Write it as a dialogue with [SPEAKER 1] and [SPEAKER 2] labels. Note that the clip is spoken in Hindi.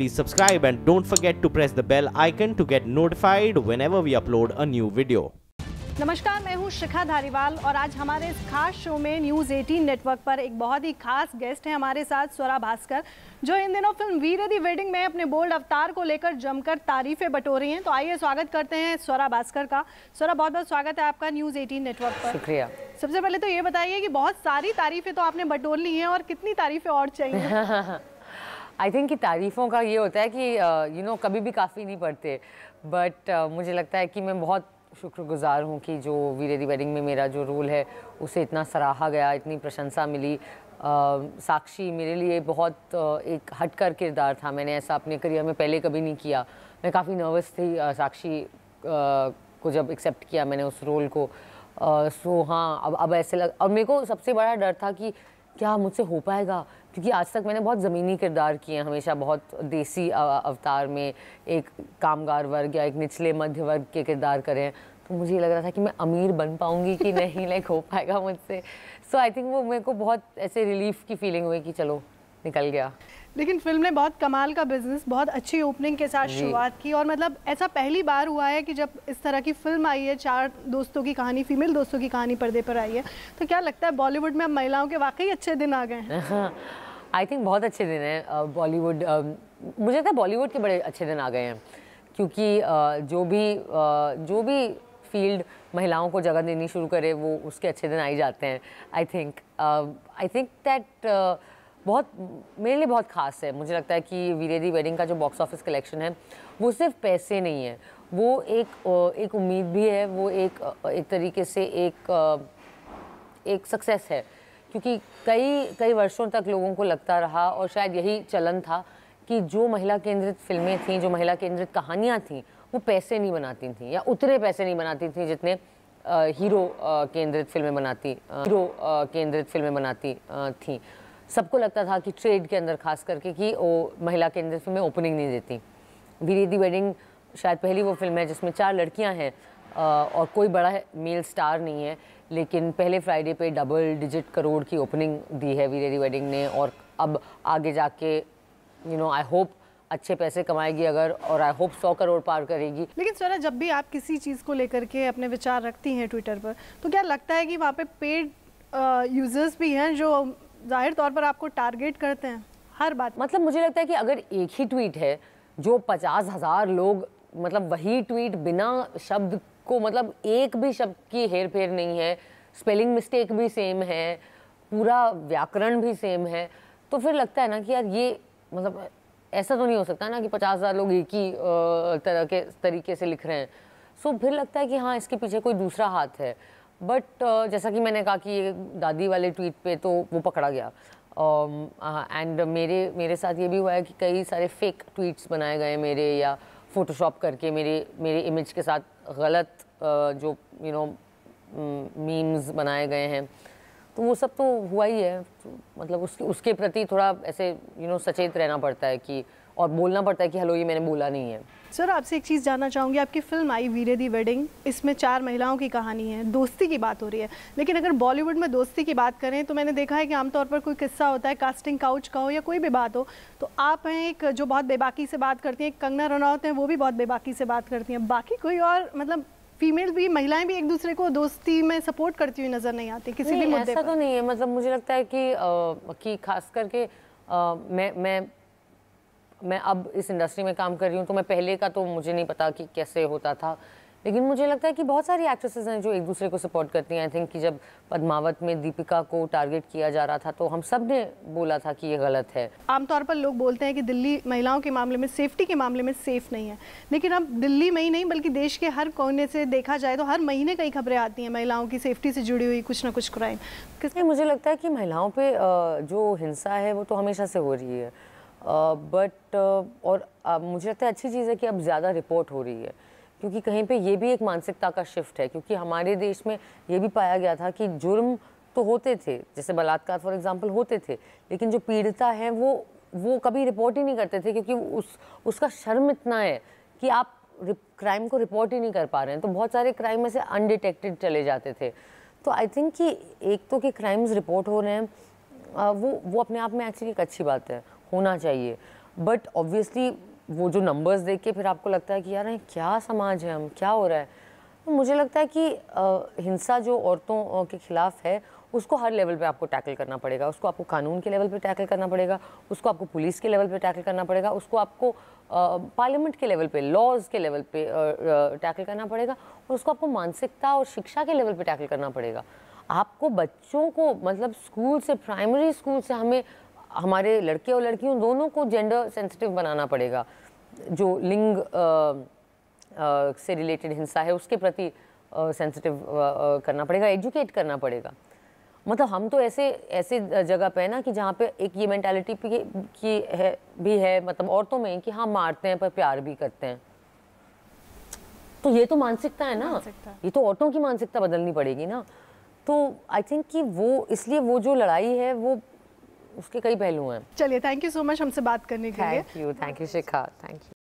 [SPEAKER 1] please subscribe and don't forget to press the bell icon to get notified whenever we upload a new video.
[SPEAKER 2] नमस्कार मैं हूं शिखा धारीवाल और आज हमारे इस खास शो में न्यूज़ 18 नेटवर्क पर एक बहुत ही खास गेस्ट है हमारे साथ स्वरा भास्कर जो इन दिनों फिल्म वीर दी वेडिंग में अपने बोल्ड अवतार को लेकर जमकर तारीफें बटोर रही हैं तो आइए स्वागत करते हैं स्वरा भास्कर का स्वरा बहुत बहुत स्वागत है आपका न्यूज़ एटीन नेटवर्क पर शुक्रिया सबसे पहले तो ये बताइए कि बहुत सारी तारीफें तो आपने बटोर ली हैं और कितनी तारीफें और चाहिए
[SPEAKER 1] आई
[SPEAKER 2] थिंक कि तारीफ़ों
[SPEAKER 1] का ये होता है कि you uh, know you know, कभी भी काफ़ी नहीं पड़ते बट uh, मुझे लगता है कि मैं बहुत शुक्रगुजार हूँ कि जो वीरे दी वेडिंग में मेरा जो रोल है उसे इतना सराहा गया इतनी प्रशंसा मिली Uh, साक्षी मेरे लिए बहुत uh, एक हटकर किरदार था मैंने ऐसा अपने करियर में पहले कभी नहीं किया मैं काफ़ी नर्वस थी uh, साक्षी को जब एक्सेप्ट किया मैंने उस रोल को सो हाँ अब अब ऐसे लग और मेरे को सबसे बड़ा डर था कि क्या मुझसे हो पाएगा क्योंकि आज तक मैंने बहुत ज़मीनी किरदार किए हैं हमेशा बहुत देसी अवतार में एक कामगार वर्ग या एक निचले मध्य वर्ग के किरदार करें तो मुझे लग रहा था कि मैं अमीर बन पाऊंगी कि नहीं लाइक हो पाएगा मुझसे सो आई थिंक वो
[SPEAKER 2] मेरे को बहुत ऐसे रिलीफ की फीलिंग हुई कि चलो निकल गया लेकिन फिल्म ने बहुत कमाल का बिजनेस बहुत अच्छी ओपनिंग के साथ शुरुआत की और मतलब ऐसा पहली बार हुआ है कि जब इस तरह की फिल्म आई है चार दोस्तों की कहानी फीमेल दोस्तों की कहानी पर्दे पर आई है तो क्या लगता है बॉलीवुड में अब महिलाओं के वाकई अच्छे दिन आ गए
[SPEAKER 1] हैं आई थिंक बहुत अच्छे दिन हैं बॉलीवुड मुझे लगता है बॉलीवुड के बड़े अच्छे दिन आ गए हैं क्योंकि जो भी जो भी फील्ड महिलाओं को जगह देनी शुरू करे वो उसके अच्छे दिन आ ही जाते हैं I think I think that बहुत मेरे लिए बहुत खास है मुझे लगता है कि वीरेदी वेडिंग का जो बॉक्स ऑफिस कलेक्शन है वो सिर्फ पैसे नहीं है वो एक एक उम्मीद भी है वो एक एक तरीके से एक एक सक्सेस है क्योंकि कई कई वर्षों तक लोगों को लगता रहा और शायद यही चलन था कि जो महिला केंद्रित फिल्में थीं जो महिला केंद्रित कहानियाँ थीं वो पैसे नहीं बनाती थीं या उतने पैसे नहीं बनाती थीं जितने हीरो केंद्रित फिल्में बनाती हीरो केंद्रित फिल्में बनाती थीं सबको लगता था कि ट्रेड के अंदर खास करके कि वो महिला के अंदर फिल्में ओपनिंग नहीं देती वीरे दी वेडिंग शायद पहली वो फिल्म है जिसमें चार लड़कियां हैं और कोई बड़ा मेल स्टार नहीं है लेकिन पहले फ्राइडे पे डबल डिजिट करोड़ की ओपनिंग दी है वीरे दी वेडिंग ने और अब आगे जाके यू नो आई होप अच्छे पैसे कमाएगी अगर और आई होप सौ करोड़ पार करेगी
[SPEAKER 2] लेकिन सर जब भी आप किसी चीज़ को लेकर के अपने विचार रखती हैं ट्विटर पर तो क्या लगता है कि वहाँ पे पेड यूज़र्स भी हैं जो जाहिर तौर पर आपको टारगेट करते हैं हर बात मतलब मुझे लगता है कि अगर एक
[SPEAKER 1] ही ट्वीट है जो पचास हज़ार लोग मतलब वही ट्वीट बिना शब्द को मतलब एक भी शब्द की हेर फेर नहीं है स्पेलिंग मिस्टेक भी सेम है पूरा व्याकरण भी सेम है तो फिर लगता है ना कि यार ये मतलब ऐसा तो नहीं हो सकता ना कि पचास हज़ार लोग एक ही तरह के तरीके से लिख रहे हैं सो so, फिर लगता है कि हाँ इसके पीछे कोई दूसरा हाथ है बट uh, जैसा कि मैंने कहा कि ये दादी वाले ट्वीट पे तो वो पकड़ा गया एंड um, uh, uh, मेरे मेरे साथ ये भी हुआ है कि कई सारे फेक ट्वीट्स बनाए गए मेरे या फोटोशॉप करके मेरे मेरे इमेज के साथ गलत uh, जो यू नो मीम्स बनाए गए हैं तो वो सब तो
[SPEAKER 2] हुआ ही है तो,
[SPEAKER 1] मतलब उसके उसके प्रति थोड़ा ऐसे यू you नो know, सचेत रहना पड़ता है कि और बोलना पड़ता है कि हेलो ये मैंने बोला नहीं है
[SPEAKER 2] सर आपसे एक चीज़ जानना चाहूँगी आपकी फिल्म आई वीरे दी वेडिंग इसमें चार महिलाओं की कहानी है दोस्ती की बात हो रही है लेकिन अगर बॉलीवुड में दोस्ती की बात करें तो मैंने देखा है कि आमतौर पर कोई किस्सा होता है कास्टिंग काउच का हो या कोई भी बात हो तो आप हैं एक जो बहुत बेबाकी से बात करती हैं कंगना रनौत हैं वो भी बहुत बेबाकी से बात करती हैं बाकी कोई और मतलब फीमेल भी महिलाएं भी एक दूसरे को दोस्ती में सपोर्ट करती हुई नजर नहीं आती किसी भी मुद्दे ऐसा तो
[SPEAKER 1] नहीं है मतलब मुझे लगता है कि कि खास करके आ, मैं मैं मैं अब इस इंडस्ट्री में काम कर रही हूँ तो मैं पहले का तो मुझे नहीं पता कि कैसे होता था लेकिन मुझे लगता है कि बहुत सारी एक्ट्रेसेस हैं जो एक दूसरे को सपोर्ट करती हैं आई थिंक कि जब पद्मावत में दीपिका को टारगेट किया जा रहा था तो हम सब ने बोला था कि ये गलत है
[SPEAKER 2] आमतौर पर लोग बोलते हैं कि दिल्ली महिलाओं के मामले में सेफ्टी के मामले में सेफ नहीं है लेकिन अब दिल्ली में ही नहीं बल्कि देश के हर कोने से देखा जाए तो हर महीने कई खबरें आती हैं महिलाओं की सेफ्टी से जुड़ी हुई कुछ ना कुछ क्राइम किसमें मुझे लगता है
[SPEAKER 1] कि महिलाओं पर जो हिंसा है वो तो हमेशा से हो रही है बट और मुझे लगता है अच्छी चीज़ है कि अब ज़्यादा रिपोर्ट हो रही है क्योंकि कहीं पे ये भी एक मानसिकता का शिफ्ट है क्योंकि हमारे देश में ये भी पाया गया था कि जुर्म तो होते थे जैसे बलात्कार फॉर एग्जांपल होते थे लेकिन जो पीड़िता है वो वो कभी रिपोर्ट ही नहीं करते थे क्योंकि उस उसका शर्म इतना है कि आप क्राइम को रिपोर्ट ही नहीं कर पा रहे हैं तो बहुत सारे क्राइम ऐसे अनडिटेक्टेड चले जाते थे तो आई थिंक कि एक तो कि क्राइम्स रिपोर्ट हो रहे हैं वो वो अपने आप में एक्चुअली एक अच्छी बात है होना चाहिए बट ऑब्वियसली वो जो नंबर्स देख के फिर आपको लगता है कि यार क्या समाज है हम क्या हो रहा है तो मुझे लगता है कि आ, हिंसा जो औरतों के ख़िलाफ़ है उसको हर लेवल पे आपको टैकल करना पड़ेगा उसको आपको कानून के लेवल पे टैकल करना पड़ेगा उसको आपको पुलिस के लेवल पे टैकल करना पड़ेगा उसको आपको पार्लियामेंट के लेवल पे लॉज के लेवल पे टैकल करना पड़ेगा और उसको आपको मानसिकता और शिक्षा के लेवल पे टैकल करना पड़ेगा आपको बच्चों को मतलब स्कूल से प्राइमरी स्कूल से हमें हमारे लड़के और लड़कियों दोनों को जेंडर सेंसिटिव बनाना पड़ेगा जो लिंग आ, आ, से रिलेटेड हिंसा है उसके प्रति सेंसिटिव करना पड़ेगा एजुकेट करना पड़ेगा मतलब हम तो ऐसे ऐसे जगह पे है ना कि जहाँ पे एक ये मैंटेलिटी की है भी है मतलब औरतों में कि हाँ मारते हैं पर प्यार भी करते हैं तो ये तो मानसिकता है ना मानसिकता। ये तो औरतों की मानसिकता बदलनी पड़ेगी ना तो आई थिंक कि वो इसलिए वो जो लड़ाई है वो उसके कई पहलू हैं
[SPEAKER 2] चलिए थैंक यू सो मच हमसे बात करने के लिए thank you thank you Shikha thank you